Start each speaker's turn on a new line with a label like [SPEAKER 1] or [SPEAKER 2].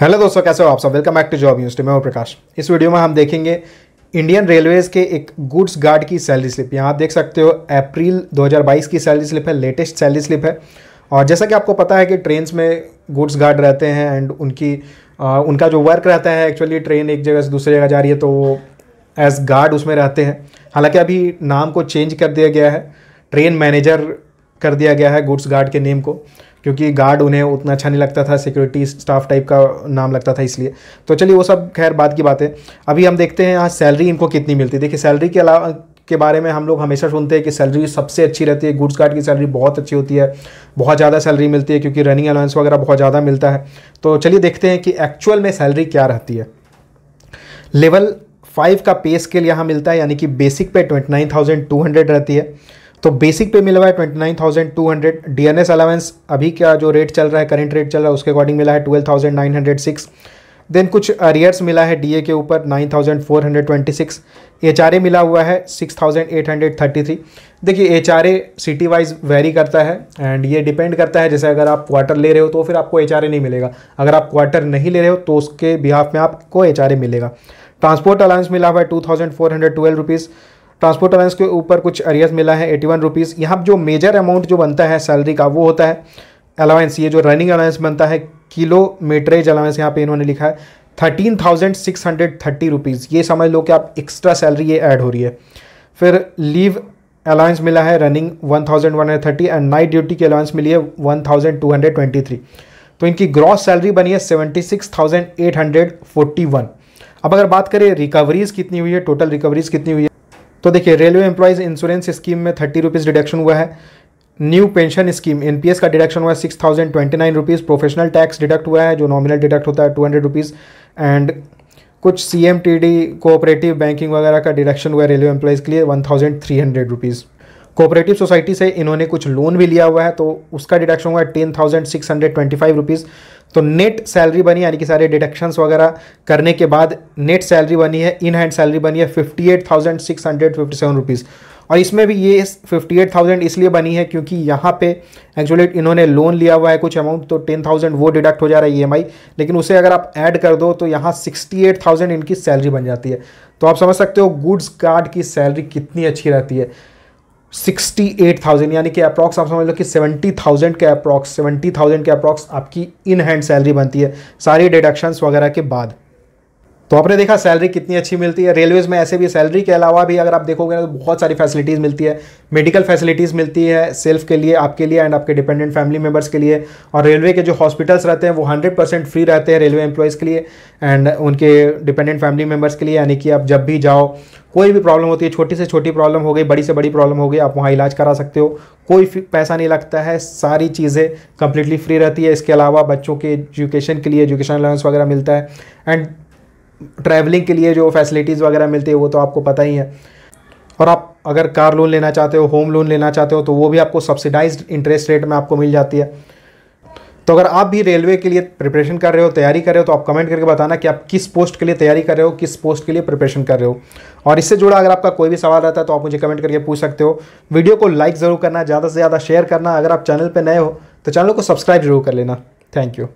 [SPEAKER 1] hello दोस्तों कैसे हो आप सब welcome back to job news मैं प्रकाश इस वीडियो में हम देखेंगे इंडियन रेलवेज़ के एक गुड्स गार्ड की सैलरी स्लिप यहाँ आप देख सकते हो अप्रैल 2022 की सैलरी स्लिप है लेटेस्ट सैलरी स्लिप है और जैसा कि आपको पता है कि ट्रेन में गुड्स गार्ड रहते हैं एंड उनकी आ, उनका जो वर्क रहता है एक्चुअली ट्रेन एक जगह से दूसरी जगह जा रही है तो वो एज गार्ड उसमें रहते हैं हालांकि अभी नाम को चेंज कर दिया गया है ट्रेन मैनेजर कर दिया गया है गुड्स गार्ड के नेम को क्योंकि गार्ड उन्हें उतना अच्छा नहीं लगता था सिक्योरिटी स्टाफ टाइप का नाम लगता था इसलिए तो चलिए वो सब खैर बात की बात है अभी हम देखते हैं यहाँ सैलरी इनको कितनी मिलती है देखिए सैलरी के अलावा के बारे में हम लोग हमेशा सुनते हैं कि सैलरी सबसे अच्छी रहती है गुड्स गार्ड की सैलरी बहुत अच्छी होती है बहुत ज़्यादा सैलरी मिलती है क्योंकि रनिंग अलाउंस वगैरह बहुत ज़्यादा मिलता है तो चलिए देखते हैं कि एक्चुअल में सैलरी क्या रहती है लेवल फाइव का पे स्केल यहाँ मिलता है यानी कि basic pay twenty nine thousand two hundred रहती है तो बेसिक पे मिला हुआ है twenty nine thousand two hundred D N S allowance अभी क्या जो रेट चल रहा है करंट रेट चल रहा है उसके अकॉर्डिंग मिला है twelve thousand nine hundred six then कुछ अरियर्स मिला है डी ए के ऊपर nine thousand four hundred twenty six H R A मिला हुआ है six thousand eight hundred thirty three देखिए H R A city wise vary करता है एंड ये डिपेंड करता है जैसे अगर आप क्वार्टर ले रहे हो तो फिर आपको एच आर ए नहीं मिलेगा अगर आप क्वार्टर नहीं ले रहे हो तो उसके बिहाफ में आपको एच आर ए मिलेगा ट्रांसपोर्ट अलाउंस मिला हुआ है two thousand four hundred twelve rupees transport allowance के ऊपर कुछ अरियस मिला है एटी वन रुपीज़ यहाँ जो मेजर अमाउंट जो बनता है सैलरी का वो होता है अलाउंस ये जो रनिंग अलाउंस बनता है किलो मीटरेज अलाउंस यहाँ पे इन्होंने लिखा है thirteen thousand six hundred thirty rupees ये समझ लो कि आप एक्स्ट्रा सैलरी ये ऐड हो रही है फिर लीव अलाउंस मिला है running one thousand one hundred thirty and night duty की अलाउंस मिली है one thousand two hundred twenty three तो इनकी ग्रॉस सैलरी बनी है seventy six thousand eight hundred forty one अब अगर बात करें रिकवरीज़ कितनी हुई है टोटल रिकवरीज़ कितनी हुई है तो देखिए रेलवे एम्प्लॉयज़ इंश्योरेंस स्कीम में थर्टी रुपीज़ डिडक्शन हुआ है न्यू पेंशन स्कीम एनपीएस का डिडक्शन हुआ है six thousand twenty nine rupees professional tax deduct हुआ है जो नॉमिनल डिडक्ट होता है टू हंड्रेड रुपीज़ एंड कुछ C M T D cooperative banking वगैरह का डिडक्शन हुआ है रेलवे एम्प्लॉयज़ के लिए one thousand three hundred rupees cooperative society से इन्होंने कुछ लोन भी लिया हुआ है तो उसका डिडक्शन हुआ है ten thousand six hundred twenty five rupees तो नेट सैलरी बनी यानी कि सारे डिडक्शंस वगैरह करने के बाद नेट सैलरी बनी है इन हैंड सैलरी बनी है fifty eight thousand six hundred fifty seven rupees और इसमें भी ये फिफ्टी एट थाउजेंड इसलिए बनी है क्योंकि यहाँ पे एक्चुअली इन्होंने लोन लिया हुआ है कुछ अमाउंट तो टेन थाउजेंड वो डिडक्ट हो जा रहा है ई e लेकिन उसे अगर आप ऐड कर दो तो यहाँ सिक्सटी एट थाउजेंड इनकी सैलरी बन जाती है तो आप समझ सकते हो गुड्स कार्ड की सैलरी कितनी अच्छी रहती है सिक्सटी एट थाउजेंड यानी कि अप्रॉक्स आप समझ लो कि सेवेंटी थाउजेंड के अप्रॉक्स सेवेंटी थाउजेंड के अप्रॉक्स आपकी इन हैंड सैलरी बनती है सारी डिडक्शंस वगैरह के बाद तो आपने देखा सैलरी कितनी अच्छी मिलती है रेलवेज में ऐसे भी सैलरी के अलावा भी अगर आप देखोगे तो बहुत सारी फैसिलिटीज़ मिलती है मेडिकल फैसिलिटीज़ मिलती है सेल्फ के लिए आपके लिए एंड आपके डिपेंडेंट फैमिली मेम्बर्स के लिए और रेलवे के जो हॉस्पिटल्स रहते हैं वो हंड्रेड परसेंट फ्री रहते हैं रेलवे एम्प्लॉयज़ के लिए एंड उनके डिपेंडेंट फैमिली मेम्बर्स के लिए यानी कि आप जब भी जाओ कोई भी प्रॉब्लम होती है छोटी से छोटी प्रॉब्लम हो गई बड़ी से बड़ी प्रॉब्लम हो गई आप वहाँ इलाज करा सकते हो कोई पैसा नहीं लगता है सारी चीज़ें कंप्लीटली फ्री रहती है इसके अलावा बच्चों के एजुकेशन के लिए एजुकेशन अलाउंस वगैरह मिलता है एंड ट्रैवलिंग के लिए जो फैसिलिटीज़ वगैरह मिलती है वो तो आपको पता ही है और आप अगर कार लोन लेना चाहते हो होम लोन लेना चाहते हो तो वो भी आपको सब्सिडाइज इंटरेस्ट रेट में आपको मिल जाती है तो अगर आप भी रेलवे के लिए प्रिपरेशन कर रहे हो तैयारी कर रहे हो तो आप कमेंट करके बताना कि आप किस पोस्ट के लिए तैयारी कर रहे हो किस पोस्ट के लिए प्रिपरेशन कर रहे हो और इससे जुड़ा अगर आपका कोई भी सवाल रहता है तो आप मुझे कमेंट करके पूछ सकते हो वीडियो को लाइक ज़रूर करना ज़्यादा से ज़्यादा शेयर करना अगर आप चैनल पर नए हो तो चैनल को सब्सक्राइब जरूर कर लेना थैंक यू